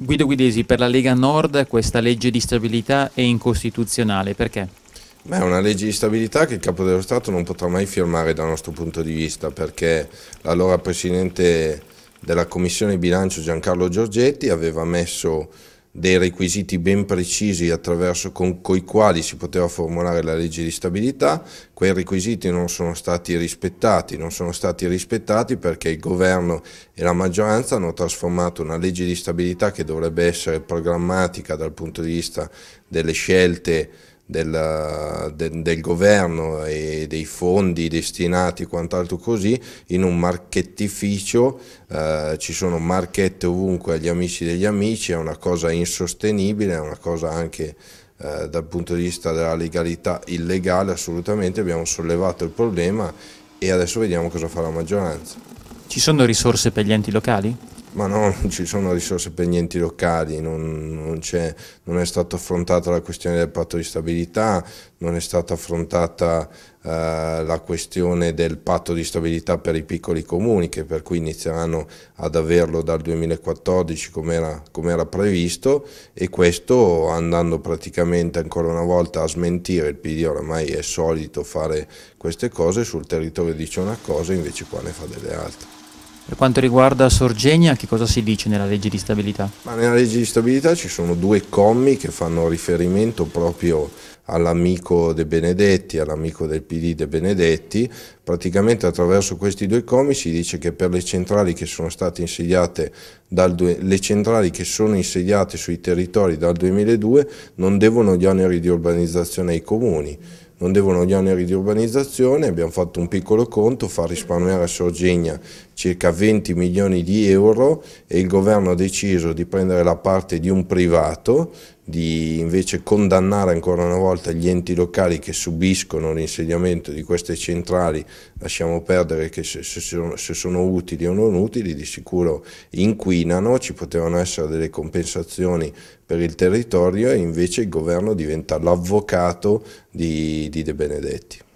Guido Guidesi, per la Lega Nord questa legge di stabilità è incostituzionale, perché? Beh, è una legge di stabilità che il Capo dello Stato non potrà mai firmare dal nostro punto di vista, perché l'allora Presidente della Commissione Bilancio Giancarlo Giorgetti aveva messo dei requisiti ben precisi attraverso con i quali si poteva formulare la legge di stabilità, quei requisiti non sono stati rispettati, non sono stati rispettati perché il governo e la maggioranza hanno trasformato una legge di stabilità che dovrebbe essere programmatica dal punto di vista delle scelte del, de, del, governo e dei fondi destinati quant'altro così in un marchettificio eh, ci sono marchette ovunque agli amici degli amici è una cosa insostenibile è una cosa anche eh, dal punto di vista della legalità illegale assolutamente abbiamo sollevato il problema e adesso vediamo cosa fa la maggioranza ci sono risorse per gli enti locali? ma no, non ci sono risorse per gli enti locali, non, non, è, non, è, stata affrontata la questione del patto di stabilità, non è stata affrontata eh, la questione del patto di stabilità per i piccoli comuni che per cui inizieranno ad averlo dal 2014 come era, com era previsto e questo andando praticamente ancora una volta a smentire, il PD oramai è solito fare queste cose, sul territorio dice una cosa invece qua ne fa delle altre. Per quanto riguarda Sorgenia, che cosa si dice nella legge di stabilità? Ma nella legge di stabilità ci sono due commi che fanno riferimento proprio all'amico De Benedetti, all'amico del PD De Benedetti, praticamente attraverso questi due commi si dice che per le centrali che sono state insediate dal le centrali che sono insediate sui territori dal 2002 non devono gli oneri di urbanizzazione ai comuni non devono gli oneri di urbanizzazione, abbiamo fatto un piccolo conto, fa risparmiare a Sorgegna circa 20 milioni di euro e il governo ha deciso di prendere la parte di un privato, di invece condannare ancora una volta gli enti locali che subiscono l'insediamento di queste centrali, lasciamo perdere che se, se, sono, se, sono, utili o non utili di sicuro inquinano, ci potevano essere delle compensazioni per il territorio e invece il governo diventa l'avvocato di, di De Benedetti.